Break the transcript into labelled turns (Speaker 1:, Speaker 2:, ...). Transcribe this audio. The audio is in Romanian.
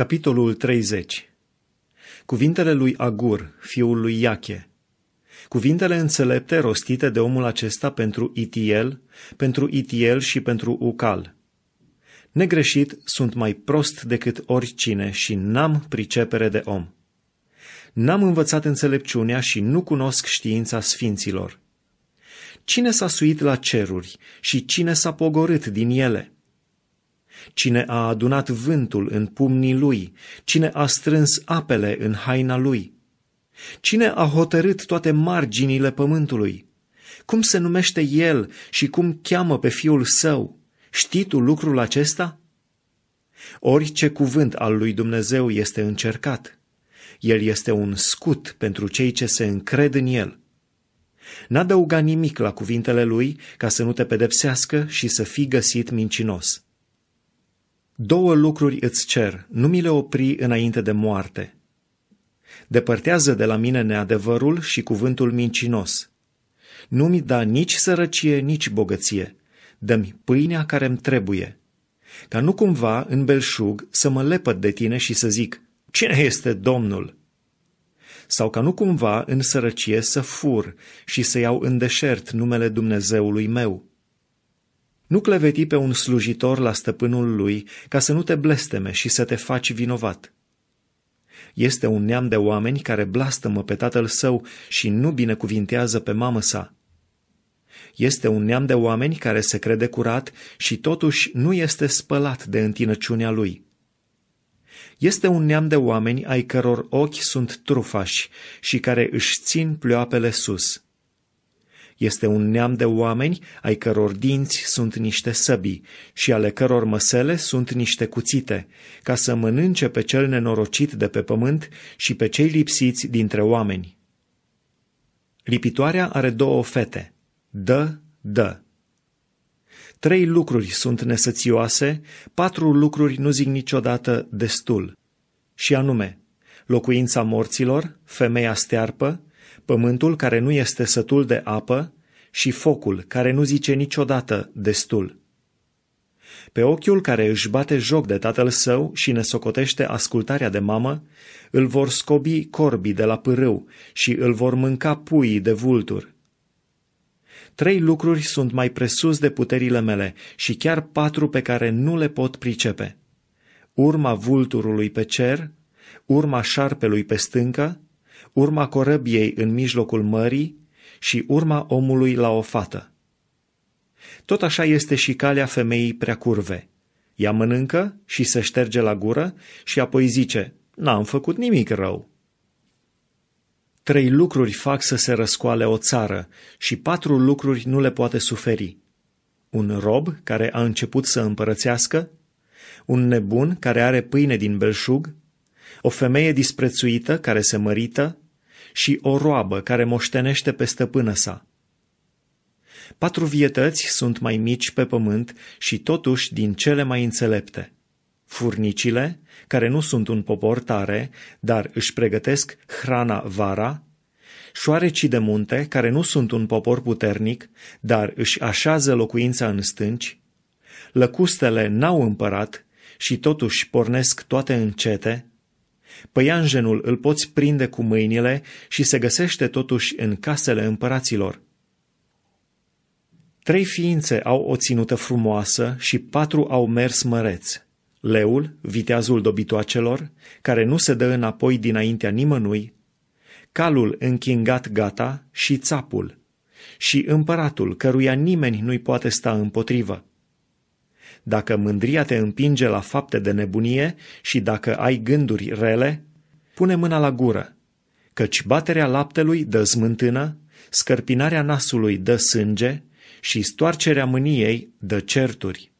Speaker 1: Capitolul 30 Cuvintele lui Agur, fiul lui Iache Cuvintele înțelepte rostite de omul acesta pentru Itiel, pentru Itiel și pentru Ucal. Negreșit sunt mai prost decât oricine și n-am pricepere de om. N-am învățat înțelepciunea și nu cunosc știința sfinților. Cine s-a suit la ceruri și cine s-a pogorât din ele?' Cine a adunat vântul în pumnii lui? Cine a strâns apele în haina lui? Cine a hotărât toate marginile pământului? Cum se numește el și cum cheamă pe fiul său? Știi tu lucrul acesta? Orice cuvânt al lui Dumnezeu este încercat. El este un scut pentru cei ce se încred în el. N-adăuga nimic la cuvintele lui ca să nu te pedepsească și să fii găsit mincinos. Două lucruri îți cer, nu mi le opri înainte de moarte. Depărtează de la mine neadevărul și cuvântul mincinos. Nu mi da nici sărăcie, nici bogăție. Dă-mi pâinea care-mi trebuie. Ca nu cumva, în belșug, să mă lepăd de tine și să zic, Cine este Domnul? Sau ca nu cumva, în sărăcie, să fur și să iau în deșert numele Dumnezeului meu. Nu cleveti pe un slujitor la stăpânul lui ca să nu te blesteme și să te faci vinovat. Este un neam de oameni care blastămă pe tatăl său și nu binecuvintează pe mamă sa. Este un neam de oameni care se crede curat și totuși nu este spălat de întinăciunea lui. Este un neam de oameni ai căror ochi sunt trufași și care își țin pleoapele sus. Este un neam de oameni ai căror dinți sunt niște săbii și ale căror măsele sunt niște cuțite, ca să mănânce pe cel nenorocit de pe pământ și pe cei lipsiți dintre oameni. Lipitoarea are două fete. Dă, dă. Trei lucruri sunt nesățioase, patru lucruri nu zic niciodată destul. Și anume, locuința morților, femeia stearpă, pământul care nu este sătul de apă și focul care nu zice niciodată destul. Pe ochiul care își bate joc de tatăl său și ne socotește ascultarea de mamă, îl vor scobi corbii de la pârâu și îl vor mânca puii de vulturi. Trei lucruri sunt mai presus de puterile mele și chiar patru pe care nu le pot pricepe. Urma vulturului pe cer, urma șarpelui pe stâncă urma corăbiei în mijlocul mării și urma omului la o fată. Tot așa este și calea femeii prea curve. Ea mănâncă și se șterge la gură și apoi zice, n-am făcut nimic rău. Trei lucruri fac să se răscoale o țară și patru lucruri nu le poate suferi. Un rob care a început să împărățească, un nebun care are pâine din belșug o femeie disprețuită care se mărită și o roabă care moștenește pe stăpână sa. Patru vietăți sunt mai mici pe pământ și totuși din cele mai înțelepte. Furnicile, care nu sunt un popor tare, dar își pregătesc hrana vara, șoarecii de munte, care nu sunt un popor puternic, dar își așează locuința în stânci, lăcustele n-au împărat și totuși pornesc toate încete, Păianjenul îl poți prinde cu mâinile și se găsește totuși în casele împăraților. Trei ființe au o ținută frumoasă și patru au mers măreți. Leul, viteazul dobitoacelor, care nu se dă înapoi dinaintea nimănui, calul închingat gata și țapul, și împăratul, căruia nimeni nu-i poate sta împotrivă dacă mândria te împinge la fapte de nebunie și dacă ai gânduri rele, pune mâna la gură, căci baterea laptelui dă smântână, scărpinarea nasului dă sânge și stoarcerea mâniei dă certuri.